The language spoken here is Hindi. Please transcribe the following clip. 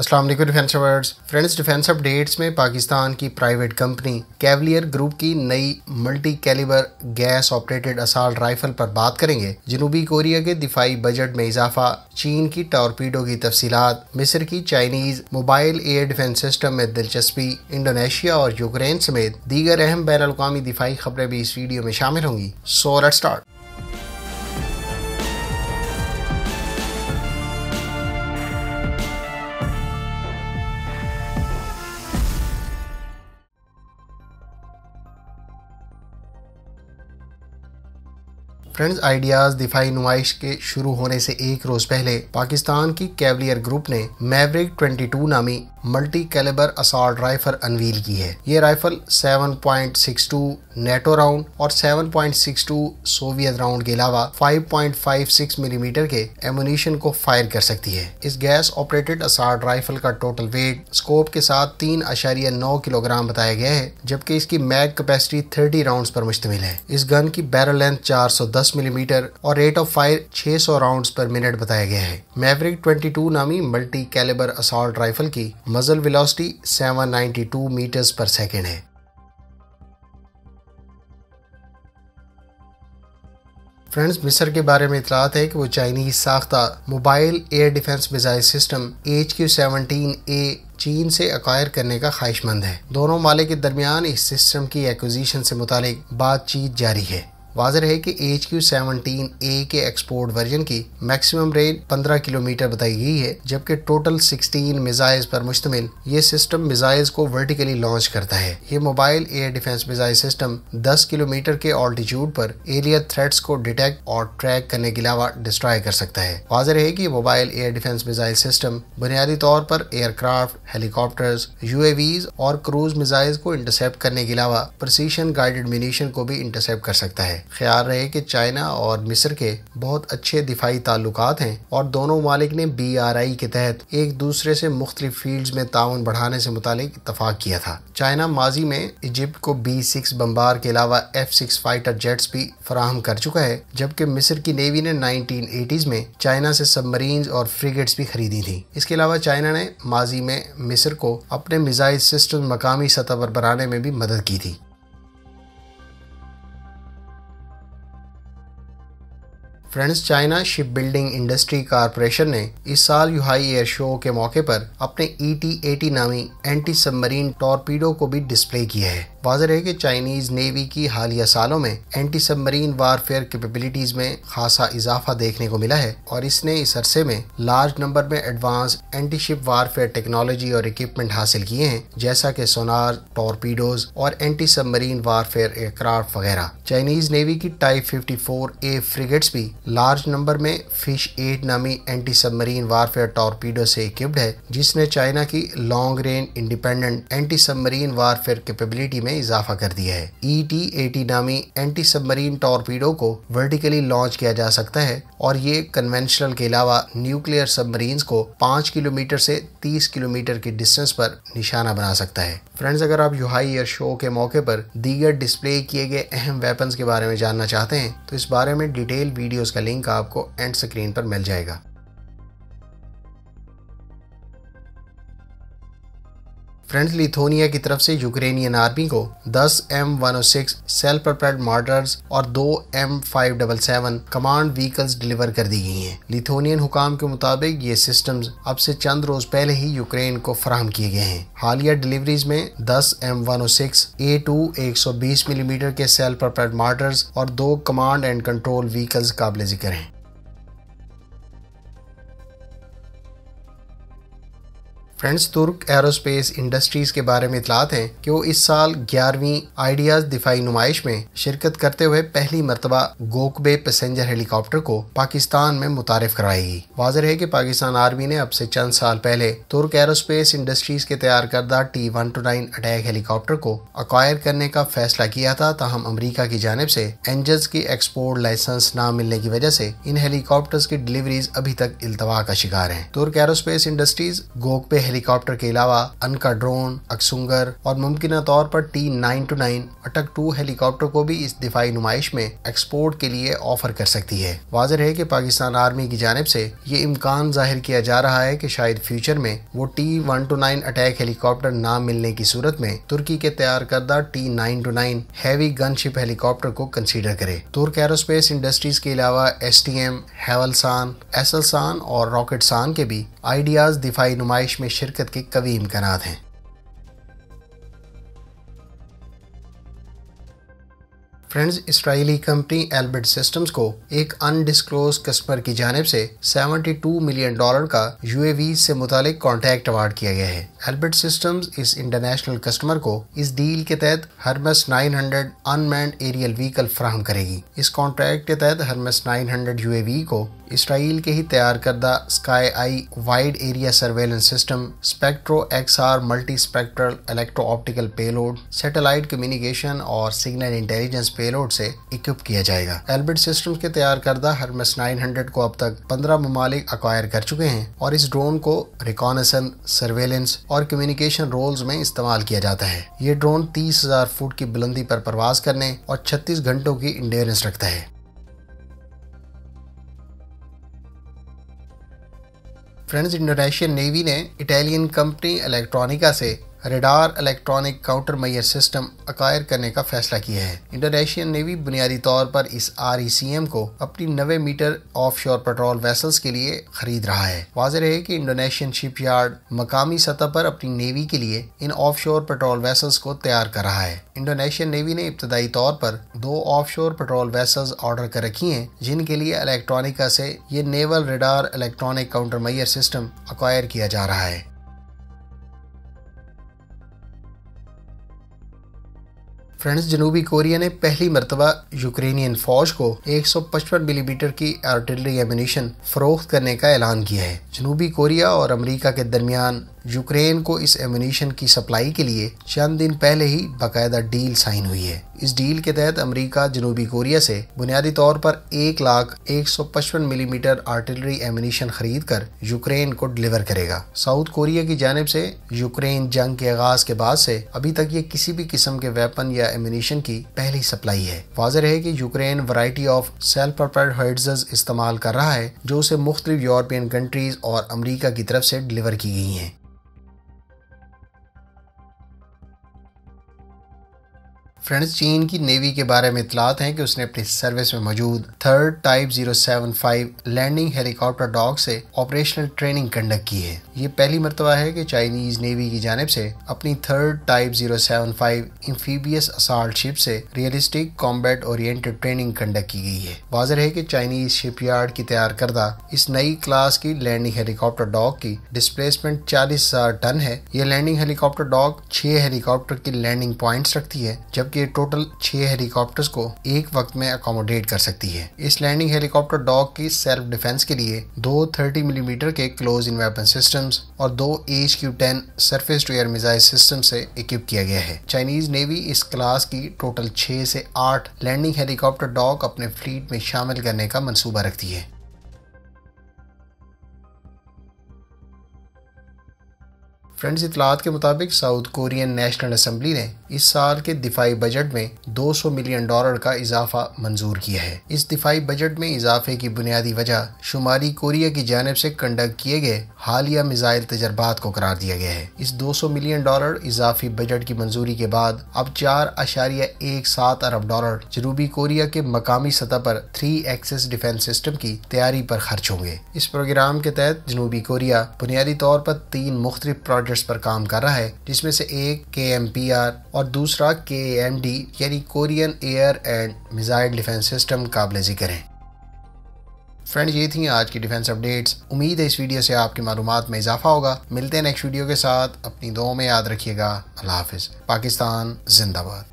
Aslam defence awards friends defence updates में पाकिस्तान की प्राइवेट कंपनी कैवलियर ग्रुप की नई multi calibre gas operated assault rifle पर बात करेंगे जनूबी कोरिया के दिफाई बजट में इजाफा चीन की टॉर्पीडो की तफसीत मिस्र की Chinese mobile air defence system में दिलचस्पी इंडोनेशिया और यूक्रेन समेत दीगर अहम बैन अवी दिफाई खबरें भी इस वीडियो में शामिल होंगी सोलर स्टार्ट फ्रेंड्स आइडियाज दिफाई नुमाइश के शुरू होने से एक रोज पहले पाकिस्तान की कैवलियर ग्रुप ने मैवरिक 22 नामी multi calibre assault rifle unveil की है ये राइफल 7.62 नेटो राउंड और 7.62 सोवियत राउंड के अलावा 5.56 मिलीमीटर mm के एमुनिशन को फायर कर सकती है इस गैस ऑपरेटेड असॉल्ट राइफल का टोटल वेट स्कोप के साथ तीन अशारिया नौ किलोग्राम बताया गया है जबकि इसकी मैग कैपेसिटी थर्टी राउंड पर मुश्तमिल है इस गन की बैरल लेंथ चार मिलीमीटर mm और रेट ऑफ फायर 600 सौ पर मिनट बताया गया है मैवरिक ट्वेंटी नामी मल्टी कैलिबर असॉल्ट राइफल की muzzle velocity 792 metres per second है फ्रेंड्स मिस्र के बारे में इतलात है कि वो चाइनीज साख्ता mobile air defence missile system H Q seventeen A चीन से अक्वायर करने का ख्वाहिशमंद है दोनों माले के दरमियान इस सिस्टम की एक्विजिशन से मुतालिक बातचीत जारी है वाज रहे कि एच क्यू सेवनटीन ए के एक्सपोर्ट वर्जन की मैक्सिमम रेंज 15 किलोमीटर बताई गई है जबकि टोटल 16 मिजाइल पर मुश्तमिल ये सिस्टम मिजाइल को वर्टिकली लॉन्च करता है ये mobile air defence missile system 10 kilometre के ऑल्टीट्यूड पर एरियर थ्रेट्स को डिटेक्ट और ट्रैक करने के अलावा डिस्ट्रॉय कर सकता है वाज रहे की mobile air defence missile system बुनियादी तौर पर एयरक्राफ्ट हेलीकॉप्टर्स यूएवीज और क्रूज मिजाइल को इंटरसेप्ट करने के अलावा प्रसिशन गाइडेड म्यूनिशन को भी इंटरसेप्ट कर सकता है ख्याल रहे कि चाइना और मिस्र के बहुत अच्छे दिफाई ताल्लुक हैं और दोनों मालिक ने बी आर आई के तहत एक दूसरे से मुख्तलिफ फील्ड में ताउन बढ़ाने से मुतालिक इतफाक किया था चाइना माजी में इजिप्ट को बी सिक्स बम्बार के अलावा एफ सिक्स फाइटर जेट्स भी फराहम कर चुका है जबकि मिस्र की नेवी ने नाइनटीन एटीज में चाइना से सबमरीन और फ्रिगेट्स भी खरीदी थी इसके अलावा चाइना ने माजी में मिस्र को अपने मिजाइल सिस्टम मकामी सतह पर बनाने में भी मदद की थी friends China ship building industry corporation ने इस साल युहाई एयर शो के मौके पर अपने ई e टी नामी एंटी सबमरीन टॉर्पीडो को भी डिस्प्ले किया है वाजह है कि चाइनीज नेवी की हालिया सालों में एंटी सबमरीन वारफेयर कैपेबिलिटीज में खासा इजाफा देखने को मिला है और इसने इस अरसे में लार्ज नंबर में advance anti ship warfare technology और इक्विपमेंट हासिल किए हैं जैसा कि सोनार टॉर्पीडोज और एंटी सबमरीन वारफेयर एयरक्राफ्ट वगैरह चाइनीज नेवी की टाइप फोर ए फ्रिगेट्स भी लार्ज नंबर में फिश एट नामी एंटी सबमरीन वारफेयर टॉर्पीडो से इक्विप्ड है जिसने चाइना की long range independent anti submarine warfare capability में में इजाफा कर दिया है ई टी एटी नामी एंटी सबमरीन टॉर्पीडो को वर्टिकली लॉन्च किया जा सकता है और ये कन्वेंशनल के अलावा न्यूक्लियर सबमरीन को पाँच किलोमीटर से तीस किलोमीटर के डिस्टेंस पर निशाना बना सकता है फ्रेंड्स अगर आप युहाई एयर शो के मौके पर दीगर डिस्प्ले किए गए अहम वेपन्स के बारे में जानना चाहते हैं तो इस बारे में डिटेल वीडियोस का लिंक आपको एंड स्क्रीन पर मिल जाएगा फ्रेंड्स लिथोनिया की तरफ से यूक्रेनियन आर्मी को 10 M one self propelled mortars और दो M five double seven command vehicles deliver कर दी गई हैं लिथोनियन हुकाम के मुताबिक ये सिस्टम्स अब से चंद रोज पहले ही यूक्रेन को फराहम किए गए हैं हालिया डिलीवरीज में 10 एम वन ए टू एक सौ बीस मिलीमीटर के सेल्फ प्रपेयर मार्टर्स और दो कमांड एंड कंट्रोल व्हीकल्स काबिल जिक्र हैं फ्रेंड्स तुर्क एरोस्पेस इंडस्ट्रीज के बारे में इतलात हैं कि वो इस साल ग्यारहवीं आइडियाज दिफाई नुमाइश में शिरकत करते हुए पहली मरतबा गोकबे पैसेंजर हेलीकॉप्टर को पाकिस्तान में मुतारफ कराएगी वाजर है कि पाकिस्तान आर्मी ने अब से चंद साल पहले तुर्क एरोस्पेस इंडस्ट्रीज के तैयार करदा T one two nine attack helicopter को अक्वायर करने का फैसला किया था तहम अमरीका की जानब से एंजल्स की एक्सपोर्ट लाइसेंस न मिलने की वजह से इन हेलीकॉप्टर की डिलीवरीज अभी तक इल्तवा का शिकार है तुर्क एरोस्पेस इंडस्ट्रीज गोकबे हेलीकॉप्टर के अलावा अनका ड्रोन अक्सुंगर और मुमकिन तौर पर T nine two nine attack two helicopter को भी इस दिफाई नुमाइश में एक्सपोर्ट के लिए ऑफर कर सकती है वाजह है की पाकिस्तान आर्मी की जानब से ये इम्कान जाहिर किया जा रहा है की शायद फ्यूचर में वो T one two nine attack helicopter ना मिलने की सूरत में तुर्की के तैयार करदा T nine two nine heavy gunship helicopter को कंसीडर करे तुर्क एरोस्पेस इंडस्ट्रीज के अलावा S T M Havelsan Aselsan और रॉकेटसान के भी आइडियाज़ दिफाई नुमाइश में शिरकत के कवी इम्कान हैं friends Israeli company Elbit systems को एक अनडिस्क्लोज कस्टमर की जानब से 72 मिलियन डॉलर का यू से मुतालिक कॉन्ट्रैक्ट अवार्ड किया गया है एल्बर्ट सिस्टम्स इस इंटरनेशनल कस्टमर को इस डील के तहत Hermes 900 hundred unmanned aerial vehicle फ्राहम करेगी इस कॉन्ट्रैक्ट के तहत हरमस 900 हंड्रेड को इसराइल के ही तैयार करदा sky eye wide area surveillance system Spectro X R multi spectral electro optical payload satellite communication और सिग्नल इंटेलिजेंस पेलोड से इक्विप किया जाएगा एल्बिट सिस्टम के तैयार करदा नाइन हंड्रेड को अब तक पंद्रह ममालिक अक्वायर कर चुके हैं और इस ड्रोन को रिकॉनेसन सर्वेलेंस और कम्युनिकेशन रोल्स में इस्तेमाल किया जाता है ये ड्रोन तीस हजार फुट की बुलंदी पर प्रवास करने और छत्तीस घंटों की इंडेरेंस रखता है फ्रेंड्स इंडोनेशियन नेवी ने इटालियन कंपनी इलेक्ट्रॉनिका से radar electronic counter measure system acquire करने का फैसला किया है इंडोनेशियन नेवी बुनियादी तौर पर इस आर e को अपनी नवे metre offshore patrol vessels के लिए खरीद रहा है वाज है कि इंडोनेशियन शिपयार्ड मकामी सतह पर अपनी नेवी के लिए इन ऑफ शोर पेट्रोल वेसल्स को तैयार कर रहा है इंडोनेशियन नेवी ने इब्तदाई तौर पर दो of offshore patrol vessels order कर रखी हैं जिनके लिए इलेक्ट्रॉनिका से ये naval radar electronic counter measure system acquire किया जा रहा है फ्रेंड्स जनूबी कोरिया ने पहली मरतबा यूक्रेनियन फौज को 155 मिलीमीटर की आर्टिलरी एमिनेशन फरोख्त करने का ऐलान किया है जनूबी कोरिया और अमेरिका के दरमियान यूक्रेन को इस एमिनेशन की सप्लाई के लिए चंद दिन पहले ही बाकायदा डील साइन हुई है इस डील के तहत अमेरिका जनूबी कोरिया से बुनियादी तौर पर एक लाख एक सौ पचपन मिलीमीटर आर्टिलरी एमिनेशन खरीद कर यूक्रेन को डिलीवर करेगा साउथ कोरिया की जानब से यूक्रेन जंग के आगाज के बाद से अभी तक ये किसी भी किस्म के वेपन या एमिनेशन की पहली सप्लाई है वाजह है की Ukraine variety of self propelled हर्ड्स इस्तेमाल कर रहा है जो उसे मुख्तलिफ यूरोपियन कंट्रीज और अमरीका की तरफ से डिलीवर की गई हैं फ्रेंड्स चीन की नेवी के बारे में इतलात हैं कि उसने अपनी सर्विस में मौजूद third type 075 landing helicopter dock से ऑपरेशनल ट्रेनिंग कंडक्ट की है ये पहली मरतबा है कि चाइनीज नेवी की जानब से अपनी third type 075 amphibious assault ship से realistic combat oriented training conduct की गई है वाजर है की चाइनीज यार्ड की तैयार करदा इस नई क्लास की लैंडिंग हेलीकॉप्टर डॉग की डिस्प्लेसमेंट चालीस हजार टन है ये लैंडिंग हेलीकॉप्टर डॉग छह हेलीकॉप्टर की लैंडिंग प्वाइंट रखती है जब के टोटल छह हेलीकॉप्टर्स को एक वक्त में अकोमोडेट कर सकती है इस लैंडिंग हेलीकॉप्टर डॉग की सेल्फ डिफेंस के लिए दो थर्टी मिलीमीटर के क्लोज इन वेपन सिस्टम और दो H Q ten surface to air missile system से इक्विप किया गया है चाइनीज नेवी इस क्लास की टोटल छह से आठ लैंडिंग हेलीकॉप्टर डॉग अपने फ्लीट में शामिल करने का मनसूबा रखती है फ्रेंड्स इतलात के मुताबिक साउथ कोरियन नेशनल असम्बली ने इस साल के दिफाई बजट में 200 मिलियन डॉलर का इजाफा मंजूर किया है इस दिफाई बजट में इजाफे की बुनियादी वजह शुमाली कोरिया की जानब से कंडक्ट किए गए हालिया मिजाइल तजर्बात को करार दिया गया है इस 200 मिलियन डॉलर इजाफी बजट की मंजूरी के बाद अब चार अशारिया एक सात अरब डॉलर जनूबी कोरिया के मकामी सतह पर थ्री एक्सेस डिफेंस सिस्टम की तैयारी पर खर्च होंगे इस प्रोग्राम के तहत जनूबी कोरिया बुनियादी तौर पर तीन मुख्तलिफ प्रोजेक्ट प्रोजेक्ट्स पर काम कर रहा है जिसमें से एक के और दूसरा के यानी Korean air and missile defence system काबिल जिक्र है फ्रेंड ये थी आज की डिफेंस अपडेट्स उम्मीद है इस वीडियो से आपकी मालूम में इजाफा होगा मिलते हैं नेक्स्ट वीडियो के साथ अपनी दो में याद रखिएगा अल्लाह हाफिज़ पाकिस्तान जिंदाबाद